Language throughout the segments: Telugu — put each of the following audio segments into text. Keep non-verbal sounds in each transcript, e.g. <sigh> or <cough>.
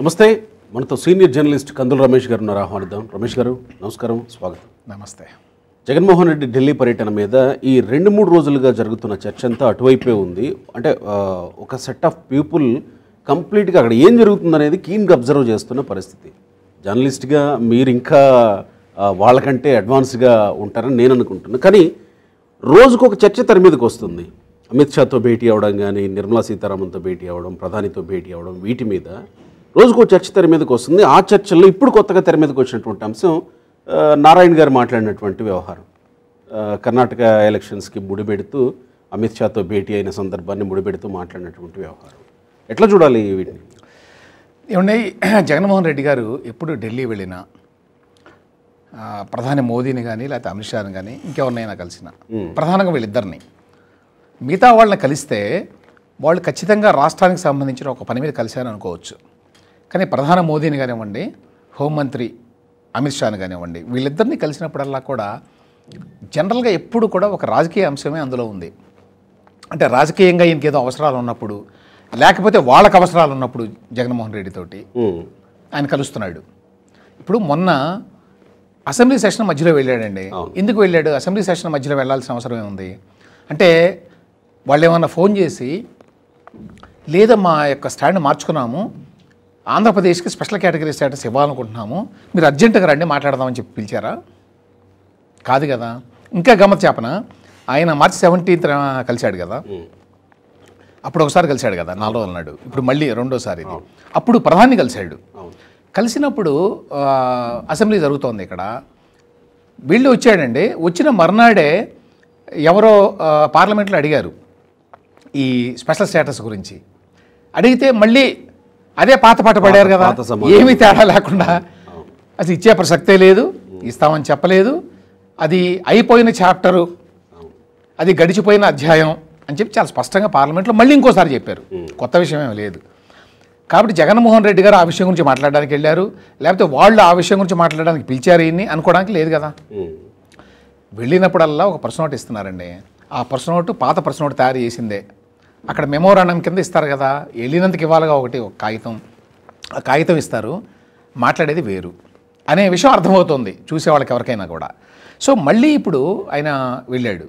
నమస్తే మనతో సీనియర్ జర్నలిస్ట్ కందుల రమేష్ గారు ఉన్నారు ఆహ్వానిద్దాం రమేష్ గారు నమస్కారం స్వాగతం నమస్తే జగన్మోహన్ రెడ్డి ఢిల్లీ పర్యటన మీద ఈ రెండు మూడు రోజులుగా జరుగుతున్న చర్చ అంతా అటువైపే ఉంది అంటే ఒక సెట్ ఆఫ్ పీపుల్ కంప్లీట్గా అక్కడ ఏం జరుగుతుందనేది కీన్గా అబ్జర్వ్ చేస్తున్న పరిస్థితి జర్నలిస్ట్గా మీరు ఇంకా వాళ్ళకంటే అడ్వాన్స్గా ఉంటారని నేను అనుకుంటున్నాను కానీ రోజుకు ఒక చర్చ తెర మీదకి వస్తుంది అమిత్ షాతో భేటీ అవ్వడం కానీ నిర్మలా సీతారామన్తో భేటీ అవ్వడం ప్రధానితో భేటీ అవ్వడం వీటి మీద రోజుకో చర్చ తెర మీదకి వస్తుంది ఆ చర్చల్లో ఇప్పుడు కొత్తగా తెర మీదకి వచ్చినటువంటి అంశం నారాయణ గారు మాట్లాడినటువంటి వ్యవహారం కర్ణాటక ఎలక్షన్స్కి ముడిపెడుతూ అమిత్ షాతో భేటీ అయిన సందర్భాన్ని ముడిపెడుతూ మాట్లాడినటువంటి వ్యవహారం ఎట్లా చూడాలి వీటిని ఏమండి జగన్మోహన్ రెడ్డి గారు ఎప్పుడు ఢిల్లీ వెళ్ళినా ప్రధాని మోదీని కానీ లేకపోతే అమిత్ షాని కానీ ఇంకెవరినైనా కలిసిన ప్రధానంగా వీళ్ళిద్దరిని మిగతా వాళ్ళని కలిస్తే వాళ్ళు ఖచ్చితంగా రాష్ట్రానికి సంబంధించిన ఒక పని మీద కలిశారని అనుకోవచ్చు కానీ ప్రధాన మోదీని కానివ్వండి హోంమంత్రి అమిత్ షాని కానివ్వండి వీళ్ళిద్దరిని కలిసినప్పుడల్లా కూడా జనరల్గా ఎప్పుడు కూడా ఒక రాజకీయ అంశమే అందులో ఉంది అంటే రాజకీయంగా ఇంకేదో అవసరాలు ఉన్నప్పుడు లేకపోతే వాళ్ళకి అవసరాలు ఉన్నప్పుడు జగన్మోహన్ రెడ్డి తోటి ఆయన కలుస్తున్నాడు ఇప్పుడు మొన్న అసెంబ్లీ సెషన్ మధ్యలో వెళ్ళాడండి ఎందుకు వెళ్ళాడు అసెంబ్లీ సెషన్ మధ్యలో వెళ్ళాల్సిన అవసరం ఏముంది అంటే వాళ్ళు ఏమన్నా ఫోన్ చేసి లేదా మా యొక్క స్టాండ్ మార్చుకున్నాము ఆంధ్రప్రదేశ్కి స్పెషల్ కేటగిరీ స్టేటస్ ఇవ్వాలనుకుంటున్నాము మీరు అర్జెంటుగా రండి మాట్లాడదామని చెప్పి పిలిచారా కాదు కదా ఇంకా గమ్మత్ చేపన ఆయన మార్చి సెవెంటీన్త్ కలిశాడు కదా అప్పుడు ఒకసారి కలిశాడు కదా నాలుగు రోజుల నాడు ఇప్పుడు మళ్ళీ రెండోసారి ఇది అప్పుడు ప్రధాని కలిశాడు కలిసినప్పుడు అసెంబ్లీ జరుగుతోంది ఇక్కడ వీళ్ళు వచ్చాడండి వచ్చిన మర్నాడే ఎవరో పార్లమెంట్లో అడిగారు ఈ స్పెషల్ స్టేటస్ గురించి అడిగితే మళ్ళీ అదే పాత పాట పడారు కదా ఏమీ తేడా లేకుండా అది ఇచ్చే ప్రసక్తే లేదు ఇస్తామని చెప్పలేదు అది అయిపోయిన చాప్టరు అది గడిచిపోయిన అధ్యాయం అని చెప్పి చాలా స్పష్టంగా పార్లమెంట్లో మళ్ళీ ఇంకోసారి చెప్పారు కొత్త విషయం ఏమీ లేదు కాబట్టి జగన్మోహన్ రెడ్డి గారు ఆ విషయం గురించి మాట్లాడడానికి వెళ్ళారు లేకపోతే వాళ్ళు ఆ విషయం గురించి మాట్లాడడానికి పిలిచారు ఇన్ని అనుకోవడానికి లేదు కదా వెళ్ళినప్పుడల్లా ఒక పర్సనోట్ ఇస్తున్నారండి ఆ పర్సనోట్ పాత పర్సనోట్ తయారు చేసిందే అక్కడ మెమోరాండం కింద ఇస్తారు కదా వెళ్ళినందుకు ఇవ్వాలిగా ఒకటి ఒక కాగితం ఆ కాగితం ఇస్తారు మాట్లాడేది వేరు అనే విషయం అర్థమవుతుంది చూసేవాళ్ళకి ఎవరికైనా కూడా సో మళ్ళీ ఇప్పుడు ఆయన వెళ్ళాడు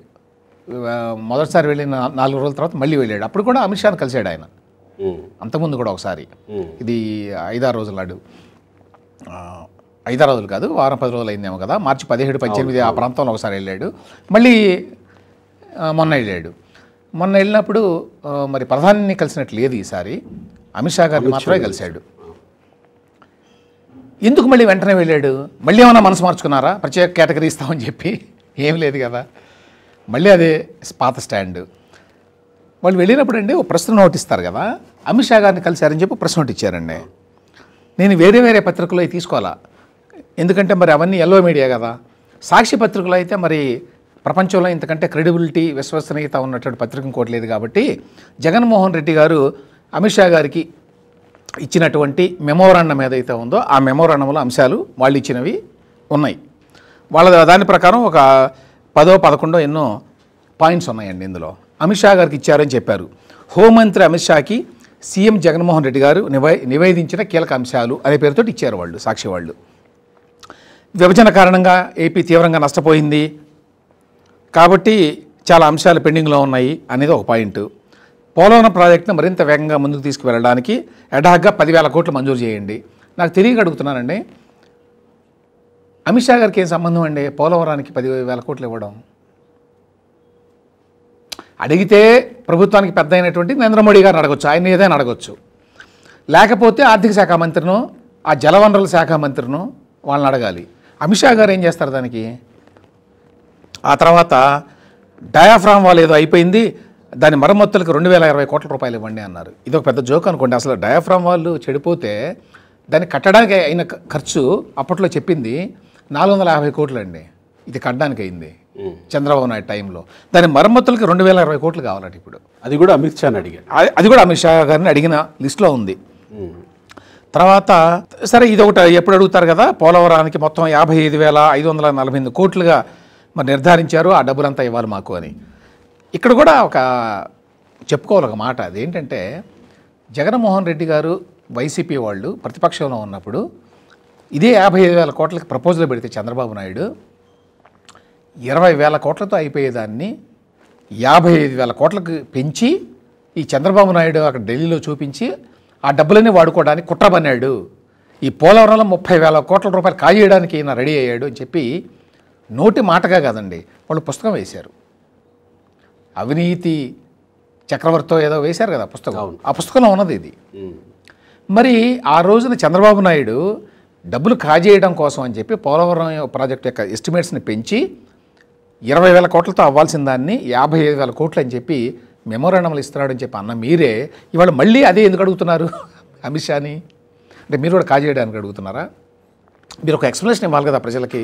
మొదటిసారి వెళ్ళిన నాలుగు రోజుల తర్వాత మళ్ళీ వెళ్ళాడు అప్పుడు కూడా అమిత్ షాను కలిశాడు ఆయన అంతకుముందు కూడా ఒకసారి ఇది ఐదారు రోజులు నాడు ఐదారు రోజులు కాదు వారం పది రోజులు అయిందేమో కదా మార్చి పదిహేడు పద్దెనిమిది ఆ ప్రాంతంలో ఒకసారి వెళ్ళాడు మళ్ళీ మొన్న వెళ్ళాడు మొన్న వెళ్ళినప్పుడు మరి ప్రధానిని కలిసినట్టు లేదు ఈసారి అమిత్ షా గారిని మాత్రమే కలిశాడు ఎందుకు మళ్ళీ వెంటనే వెళ్ళాడు మళ్ళీ ఏమైనా మనసు మార్చుకున్నారా ప్రత్యేక కేటగిరీ ఇస్తామని చెప్పి ఏం లేదు కదా మళ్ళీ అదే పాత స్టాండ్ వాళ్ళు వెళ్ళినప్పుడు అండి ఒక ప్రశ్న నోట్ ఇస్తారు కదా అమిత్ షా గారిని కలిశారని చెప్పి ప్రశ్న నోట్ ఇచ్చారండి నేను వేరే వేరే పత్రికలు తీసుకోవాలా ఎందుకంటే మరి అవన్నీ ఎల్లో మీడియా కదా సాక్షి పత్రికలో అయితే మరి ప్రపంచంలో ఇంతకంటే క్రెడిబిలిటీ విశ్వసనీయత ఉన్నటువంటి పత్రిక ఇంకోటి లేదు కాబట్టి జగన్మోహన్ రెడ్డి గారు అమిత్ షా గారికి ఇచ్చినటువంటి మెమోరాండం ఏదైతే ఉందో ఆ మెమోరాండంలో అంశాలు వాళ్ళు ఇచ్చినవి ఉన్నాయి వాళ్ళ దాని ప్రకారం ఒక పదో పదకొండో ఎన్నో పాయింట్స్ ఉన్నాయండి ఇందులో అమిత్ షా గారికి ఇచ్చారని చెప్పారు హోంమంత్రి అమిత్ షాకి సీఎం జగన్మోహన్ రెడ్డి గారు నివేదించిన కీలక అంశాలు అనే పేరుతో ఇచ్చారు వాళ్ళు సాక్షి వాళ్ళు విభజన కారణంగా ఏపీ తీవ్రంగా నష్టపోయింది కాబట్టి చాలా అంశాలు పెండింగ్లో ఉన్నాయి అనేది ఒక పాయింట్ పోలవరం ప్రాజెక్టును మరింత వేగంగా ముందుకు తీసుకువెళ్ళడానికి ఎడాగ్గా పదివేల కోట్లు మంజూరు చేయండి నాకు తిరిగి అడుగుతున్నానండి అమిత్ షా గారికి ఏం సంబంధం అండి పోలవరానికి పదివేల కోట్లు ఇవ్వడం అడిగితే ప్రభుత్వానికి పెద్ద అయినటువంటి నరేంద్ర మోడీ గారిని అడగొచ్చు ఆయన ఏదైనా అడగొచ్చు లేకపోతే ఆర్థిక శాఖ మంత్రిను ఆ జలవనరుల శాఖ మంత్రిను వాళ్ళని అడగాలి అమిత్ షా గారు ఏం చేస్తారు దానికి ఆ తర్వాత డయాఫ్రామ్ వాళ్ళు ఏదో అయిపోయింది దాని మరమ్మతులకు రెండు వేల ఇరవై కోట్ల రూపాయలు ఇవ్వండి అన్నారు ఇది ఒక పెద్ద జోక్ అనుకోండి అసలు డయాఫ్రామ్ వాళ్ళు చెడిపోతే దాన్ని కట్టడానికి అయిన ఖర్చు అప్పట్లో చెప్పింది నాలుగు వందల యాభై కోట్లు అండి ఇది కట్టడానికి అయింది చంద్రబాబు నాయుడు టైంలో దాని మరమ్మతులకు రెండు వేల ఇరవై కోట్లు కావాలంటే ఇప్పుడు అది కూడా అమిత్ షాని అడిగారు అది కూడా అమిత్ షా గారిని అడిగిన లిస్ట్లో ఉంది తర్వాత సరే ఇది ఒకటి ఎప్పుడు అడుగుతారు కదా పోలవరానికి మొత్తం యాభై ఐదు వేల ఐదు వందల నలభై ఎనిమిది కోట్లుగా మరి నిర్ధారించారు ఆ డబ్బులంతా ఇవ్వాలి మాకు అని ఇక్కడ కూడా ఒక చెప్పుకోవాలి ఒక మాట అదేంటంటే జగన్మోహన్ రెడ్డి గారు వైసీపీ వాళ్ళు ప్రతిపక్షంలో ఉన్నప్పుడు ఇదే యాభై ఐదు వేల కోట్లకి ప్రపోజల్ పెడితే చంద్రబాబు నాయుడు ఇరవై వేల కోట్లతో అయిపోయేదాన్ని యాభై ఐదు వేల కోట్లకు పెంచి ఈ చంద్రబాబు నాయుడు అక్కడ ఢిల్లీలో చూపించి ఆ డబ్బులన్నీ వాడుకోవడానికి కుట్రబన్నాడు ఈ పోలవరంలో ముప్పై వేల కోట్ల రూపాయలు కాజేయడానికి ఈయన రెడీ అయ్యాడు అని చెప్పి నోటి మాటగా కాదండి వాళ్ళు పుస్తకం వేశారు అవినీతి చక్రవర్తితో ఏదో వేశారు కదా పుస్తకం ఆ పుస్తకంలో ఉన్నది ఇది మరి ఆ రోజున చంద్రబాబు నాయుడు డబ్బులు కాజేయడం కోసం అని చెప్పి పోలవరం ప్రాజెక్టు యొక్క ఎస్టిమేట్స్ని పెంచి ఇరవై వేల కోట్లతో అవ్వాల్సిన దాన్ని యాభై ఐదు వేల కోట్లు అని చెప్పి మెమోరాండంలు అని చెప్పి అన్న మీరే ఇవాళ మళ్ళీ అదే ఎందుకు అడుగుతున్నారు అమిత్ షాని అంటే మీరు కూడా కాజేయడానికి అడుగుతున్నారా మీరు ఒక ఎక్స్ప్లెనేషన్ ఇవ్వాలి కదా ప్రజలకి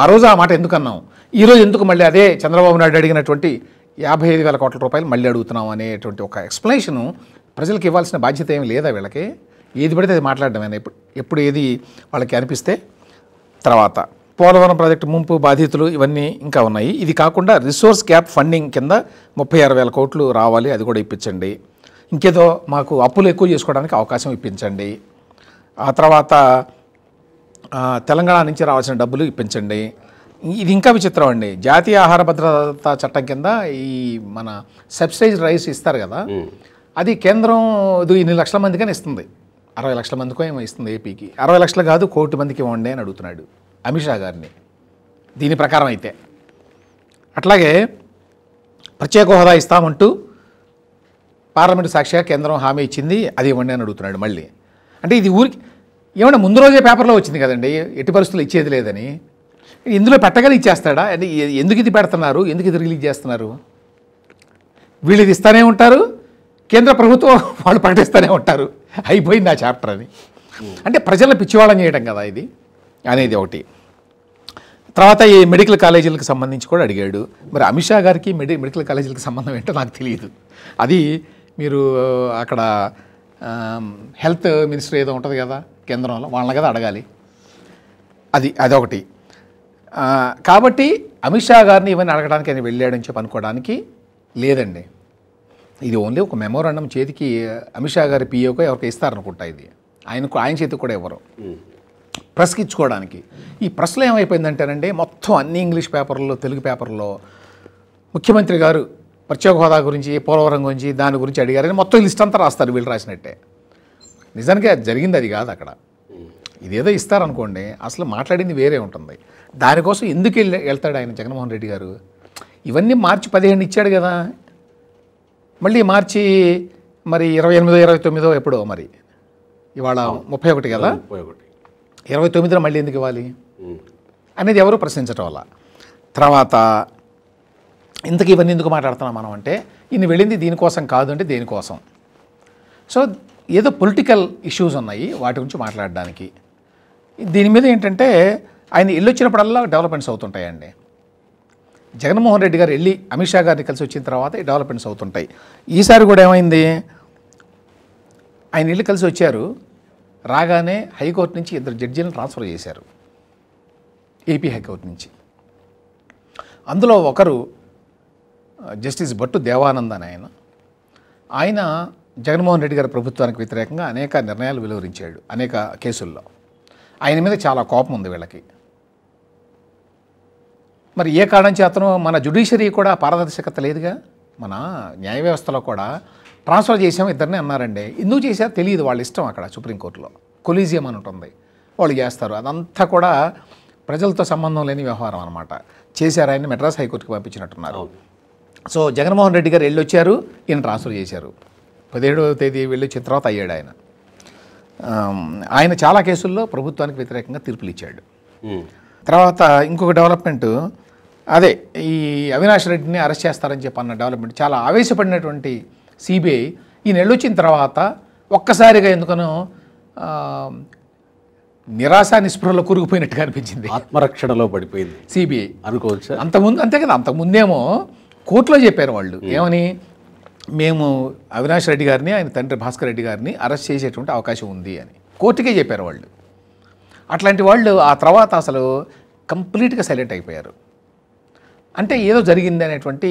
ఆ రోజు ఆ మాట ఎందుకు అన్నాం ఈరోజు ఎందుకు మళ్ళీ అదే చంద్రబాబు నాయుడు అడిగినటువంటి యాభై ఐదు వేల కోట్ల రూపాయలు మళ్ళీ అడుగుతున్నాం అనేటువంటి ఒక ఎక్స్ప్లెనేషను ప్రజలకు ఇవ్వాల్సిన బాధ్యత ఏమి లేదా వీళ్ళకి ఏది పడితే అది మాట్లాడడమేనా ఇప్పుడు ఎప్పుడు ఏది వాళ్ళకి అనిపిస్తే తర్వాత పోలవరం ప్రాజెక్టు ముంపు బాధితులు ఇవన్నీ ఇంకా ఉన్నాయి ఇది కాకుండా రిసోర్స్ గ్యాప్ ఫండింగ్ కింద ముప్పై ఆరు వేల కోట్లు రావాలి అది కూడా ఇప్పించండి ఇంకేదో మాకు అప్పులు ఎక్కువ చేసుకోవడానికి అవకాశం ఇప్పించండి ఆ తర్వాత తెలంగాణ నుంచి రావాల్సిన డబ్బులు ఇప్పించండి ఇది ఇంకా విచిత్రం అండి జాతీయ ఆహార భద్రత చట్టం కింద ఈ మన సబ్సిడైజ్ రైస్ ఇస్తారు కదా అది కేంద్రం ఇది ఇన్ని లక్షల మందికని ఇస్తుంది అరవై లక్షల మందికో ఏమో ఇస్తుంది ఏపీకి అరవై లక్షలు కాదు కోటి మందికి ఇవ్వండి అని అడుగుతున్నాడు అమిత్ షా గారిని దీని ప్రకారం అయితే అట్లాగే ప్రత్యేక హోదా ఇస్తామంటూ పార్లమెంటు సాక్షిగా కేంద్రం హామీ ఇచ్చింది అది ఇవ్వండి అని అడుగుతున్నాడు మళ్ళీ అంటే ఇది ఊరికి ఏమన్నా ముందు రోజే పేపర్లో వచ్చింది కదండి ఎట్టి పరిస్థితులు ఇచ్చేది లేదని ఇందులో పెట్టగానే ఇచ్చేస్తాడా అంటే ఎందుకు ఇది పెడుతున్నారు ఎందుకు ఇది రిలీజ్ చేస్తున్నారు వీళ్ళు ఇది ఇస్తూనే ఉంటారు కేంద్ర ప్రభుత్వం <laughs> వాళ్ళు ప్రకటిస్తూనే ఉంటారు అయిపోయింది ఆ చాప్టర్ అని అంటే ప్రజల పిచ్చివాళ్ళం చేయడం కదా ఇది అనేది ఒకటి తర్వాత ఈ మెడికల్ కాలేజీలకు సంబంధించి కూడా అడిగాడు మరి అమిత్ షా గారికి మెడి మెడికల్ కాలేజీలకు సంబంధం ఏంటో నాకు తెలియదు అది మీరు అక్కడ హెల్త్ మినిస్టర్ ఏదో ఉంటుంది కదా కేంద్రంలో వాళ్ళని కదా అడగాలి అది అదొకటి కాబట్టి అమిత్ షా గారిని ఇవన్నీ అడగడానికి ఆయన వెళ్ళాడని చెప్పి అనుకోవడానికి లేదండి ఇది ఓన్లీ ఒక మెమోరాండం చేతికి అమిత్ షా గారి పిఓకో ఎవరికి ఇస్తారనుకుంటా ఇది ఆయన ఆయన చేతికి కూడా ఇవ్వరు ప్రెస్కి ఇచ్చుకోవడానికి ఈ ప్రెస్లో ఏమైపోయిందంటేనండి మొత్తం అన్ని ఇంగ్లీష్ పేపర్లో తెలుగు పేపర్లో ముఖ్యమంత్రి గారు ప్రత్యేక హోదా గురించి పోలవరం గురించి దాని గురించి అడిగారని మొత్తం లిస్ట్ అంతా రాస్తారు వీళ్ళు రాసినట్టే నిజానికి అది జరిగింది అది కాదు అక్కడ ఇదేదో ఇస్తారనుకోండి అసలు మాట్లాడింది వేరే ఉంటుంది దానికోసం ఎందుకు వెళ్ళి వెళ్తాడు ఆయన జగన్మోహన్ రెడ్డి గారు ఇవన్నీ మార్చి పదిహేను ఇచ్చాడు కదా మళ్ళీ మార్చి మరి ఇరవై ఎనిమిదో ఇరవై తొమ్మిదో ఎప్పుడో మరి ఇవాళ ముప్పై ఒకటి కదా ఇరవై తొమ్మిదిలో మళ్ళీ ఎందుకు ఇవ్వాలి అనేది ఎవరు ప్రశ్నించటం వల్ల తర్వాత ఇంతకు ఇవన్నీ ఎందుకు మాట్లాడుతున్నాం మనం అంటే ఈయన వెళ్ళింది దీనికోసం కాదు అంటే దేనికోసం సో ఏదో పొలిటికల్ ఇష్యూస్ ఉన్నాయి వాటి గురించి మాట్లాడడానికి దీని మీద ఏంటంటే ఆయన ఇల్లు వచ్చినప్పుడల్లా డెవలప్మెంట్స్ అవుతుంటాయండి జగన్మోహన్ రెడ్డి గారు వెళ్ళి అమిత్ షా గారిని కలిసి వచ్చిన తర్వాత డెవలప్మెంట్స్ అవుతుంటాయి ఈసారి కూడా ఏమైంది ఆయన ఇల్లు కలిసి వచ్చారు రాగానే హైకోర్టు నుంచి ఇద్దరు జడ్జీలను ట్రాన్స్ఫర్ చేశారు ఏపీ హైకోర్టు నుంచి అందులో ఒకరు జస్టిస్ భట్టు అని ఆయన ఆయన జగన్మోహన్ రెడ్డి గారి ప్రభుత్వానికి వ్యతిరేకంగా అనేక నిర్ణయాలు వెలువరించాడు అనేక కేసుల్లో ఆయన మీద చాలా కోపం ఉంది వీళ్ళకి మరి ఏ కారణం చేతను మన జ్యుడిషియరీ కూడా పారదర్శకత లేదుగా మన న్యాయ వ్యవస్థలో కూడా ట్రాన్స్ఫర్ చేసాం ఇద్దరిని అన్నారండి ఎందుకు చేశారో తెలియదు వాళ్ళ ఇష్టం అక్కడ సుప్రీంకోర్టులో కొలీజియం అని ఉంటుంది వాళ్ళు చేస్తారు అదంతా కూడా ప్రజలతో సంబంధం లేని వ్యవహారం అనమాట చేశారు ఆయన మెడ్రాస్ హైకోర్టుకి పంపించినట్టున్నారు సో జగన్మోహన్ రెడ్డి గారు వెళ్ళొచ్చారు ఈయన ట్రాన్స్ఫర్ చేశారు పదిహేడవ తేదీ వెళ్ళొచ్చిన తర్వాత అయ్యాడు ఆయన ఆయన చాలా కేసుల్లో ప్రభుత్వానికి వ్యతిరేకంగా తీర్పులు ఇచ్చాడు తర్వాత ఇంకొక డెవలప్మెంట్ అదే ఈ అవినాష్ రెడ్డిని అరెస్ట్ చేస్తారని చెప్పి అన్న డెవలప్మెంట్ చాలా ఆవేశపడినటువంటి సిబిఐ ఈయన వెళ్ళొచ్చిన తర్వాత ఒక్కసారిగా ఎందుకనో నిరాశ నిస్పృహలో కూరుకుపోయినట్టుగా అనిపించింది ఆత్మరక్షణలో పడిపోయింది సిబిఐ అనుకోవచ్చు అంతకుముందు అంతే కదా అంతకుముందేమో కోర్టులో చెప్పారు వాళ్ళు ఏమని మేము అవినాష్ రెడ్డి గారిని ఆయన తండ్రి భాస్కర్ రెడ్డి గారిని అరెస్ట్ చేసేటువంటి అవకాశం ఉంది అని కోర్టుకే చెప్పారు వాళ్ళు అట్లాంటి వాళ్ళు ఆ తర్వాత అసలు కంప్లీట్గా సైలెంట్ అయిపోయారు అంటే ఏదో జరిగింది అనేటువంటి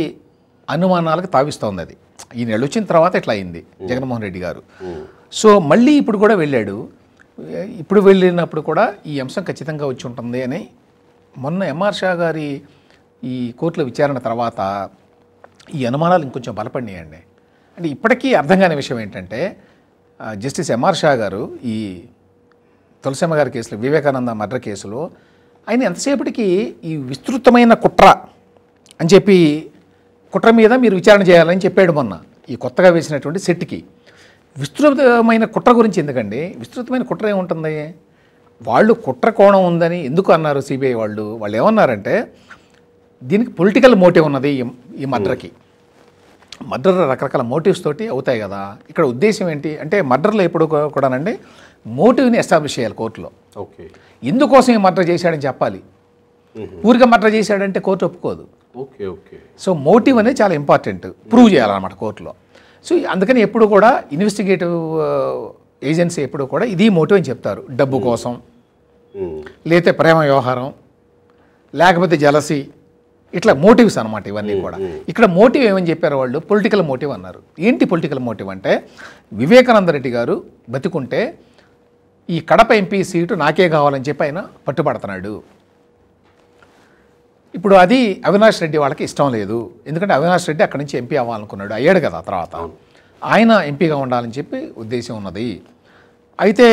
అనుమానాలకు తావిస్తోంది అది ఈయన వెళ్ళొచ్చిన తర్వాత ఇట్లా అయింది జగన్మోహన్ రెడ్డి గారు సో మళ్ళీ ఇప్పుడు కూడా వెళ్ళాడు ఇప్పుడు వెళ్ళినప్పుడు కూడా ఈ అంశం ఖచ్చితంగా వచ్చి ఉంటుంది అని మొన్న ఎంఆర్ షా గారి ఈ కోర్టులో విచారణ తర్వాత ఈ అనుమానాలు ఇంకొంచెం బలపడినాయండి అంటే ఇప్పటికీ అర్థం కాని విషయం ఏంటంటే జస్టిస్ ఎంఆర్ షా గారు ఈ తులసమ్మ గారి కేసులో వివేకానంద మర్డర్ కేసులో ఆయన ఎంతసేపటికి ఈ విస్తృతమైన కుట్ర అని చెప్పి కుట్ర మీద మీరు విచారణ చేయాలని చెప్పాడు మొన్న ఈ కొత్తగా వేసినటువంటి సెట్కి విస్తృతమైన కుట్ర గురించి ఎందుకండి విస్తృతమైన కుట్ర ఏముంటుంది వాళ్ళు కుట్ర కోణం ఉందని ఎందుకు అన్నారు సిబిఐ వాళ్ళు వాళ్ళు ఏమన్నారంటే దీనికి పొలిటికల్ మోటివ్ ఉన్నది ఈ మర్డర్కి మర్డర్ రకరకాల మోటివ్స్ తోటి అవుతాయి కదా ఇక్కడ ఉద్దేశం ఏంటి అంటే మర్డర్లో ఎప్పుడు కూడానండి మోటివ్ని ఎస్టాబ్లిష్ చేయాలి కోర్టులో ఓకే ఎందుకోసం ఈ మర్డర్ చేశాడని చెప్పాలి ఊరిగా మర్డర్ చేశాడంటే కోర్టు ఒప్పుకోదు ఓకే ఓకే సో మోటివ్ అనేది చాలా ఇంపార్టెంట్ ప్రూవ్ చేయాలన్నమాట కోర్టులో సో అందుకని ఎప్పుడు కూడా ఇన్వెస్టిగేటివ్ ఏజెన్సీ uh, ఎప్పుడు కూడా ఇది మోటివ్ అని చెప్తారు డబ్బు కోసం లేతే ప్రేమ వ్యవహారం లేకపోతే జలసి ఇట్లా మోటివ్స్ అనమాట ఇవన్నీ కూడా ఇక్కడ మోటివ్ ఏమని చెప్పారు వాళ్ళు పొలిటికల్ మోటివ్ అన్నారు ఏంటి పొలిటికల్ మోటివ్ అంటే వివేకానంద రెడ్డి గారు బతికుంటే ఈ కడప ఎంపీ సీటు నాకే కావాలని చెప్పి ఆయన పట్టుబడుతున్నాడు ఇప్పుడు అది అవినాష్ రెడ్డి వాళ్ళకి ఇష్టం లేదు ఎందుకంటే అవినాష్ రెడ్డి అక్కడి నుంచి ఎంపీ అవ్వాలనుకున్నాడు అయ్యాడు కదా తర్వాత ఆయన ఎంపీగా ఉండాలని చెప్పి ఉద్దేశం ఉన్నది అయితే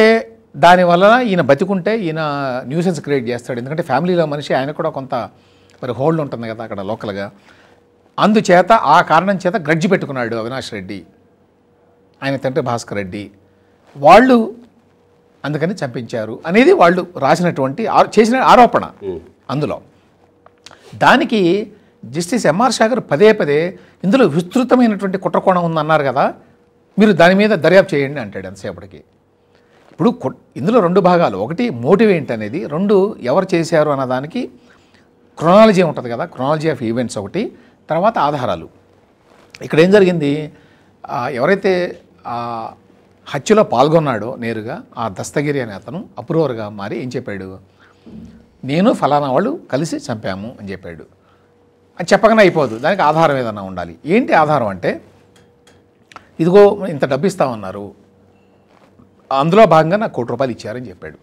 దానివల్ల ఈయన బతికుంటే ఈయన న్యూసెన్స్ క్రియేట్ చేస్తాడు ఎందుకంటే ఫ్యామిలీలో మనిషి ఆయన కూడా కొంత మరి హోల్డ్ ఉంటుంది కదా అక్కడ లోకల్గా అందుచేత ఆ కారణం చేత గ్రడ్జి పెట్టుకున్నాడు అవినాష్ రెడ్డి ఆయన తండ్రి భాస్కర్ రెడ్డి వాళ్ళు అందుకని చంపించారు అనేది వాళ్ళు రాసినటువంటి చేసిన ఆరోపణ అందులో దానికి జస్టిస్ ఎంఆర్ షాగర్ పదే పదే ఇందులో విస్తృతమైనటువంటి కుట్రకోణం ఉందన్నారు కదా మీరు దాని మీద దర్యాప్తు చేయండి అంటాడు ఎంతసేపటికి ఇప్పుడు ఇందులో రెండు భాగాలు ఒకటి మోటివ్ ఏంటనేది రెండు ఎవరు చేశారు అన్నదానికి క్రొనాలజీ ఉంటుంది కదా క్రొనాలజీ ఆఫ్ ఈవెంట్స్ ఒకటి తర్వాత ఆధారాలు ఇక్కడ ఏం జరిగింది ఎవరైతే హత్యలో పాల్గొన్నాడో నేరుగా ఆ దస్తగిరి అనే అతను అప్రూవర్గా మారి ఏం చెప్పాడు నేను ఫలానా వాళ్ళు కలిసి చంపాము అని చెప్పాడు అది చెప్పకనే అయిపోదు దానికి ఆధారం ఏదన్నా ఉండాలి ఏంటి ఆధారం అంటే ఇదిగో ఇంత డబ్బు ఇస్తామన్నారు అందులో భాగంగా నాకు కోటి రూపాయలు ఇచ్చారని చెప్పాడు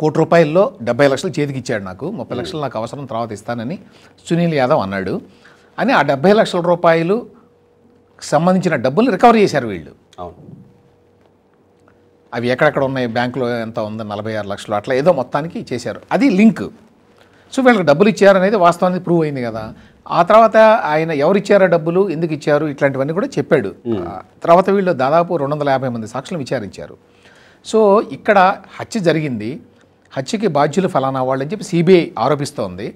కోటి రూపాయల్లో డెబ్బై లక్షలు చేతికి ఇచ్చాడు నాకు ముప్పై లక్షలు నాకు అవసరం తర్వాత ఇస్తానని సునీల్ యాదవ్ అన్నాడు అని ఆ డెబ్బై లక్షల రూపాయలు సంబంధించిన డబ్బులు రికవర్ చేశారు వీళ్ళు అవి ఎక్కడెక్కడ ఉన్నాయి బ్యాంకులో ఎంత ఉందో నలభై ఆరు లక్షలు అట్లా ఏదో మొత్తానికి చేశారు అది లింక్ సో వీళ్ళకి డబ్బులు ఇచ్చారనేది వాస్తవానికి ప్రూవ్ అయింది కదా ఆ తర్వాత ఆయన ఎవరు ఇచ్చారో డబ్బులు ఎందుకు ఇచ్చారు ఇట్లాంటివన్నీ కూడా చెప్పాడు తర్వాత వీళ్ళు దాదాపు రెండు వందల యాభై మంది సాక్షులు విచారించారు సో ఇక్కడ హత్య జరిగింది హత్యకి బాధ్యులు ఫలానా వాళ్ళు అని చెప్పి సిబిఐ ఆరోపిస్తోంది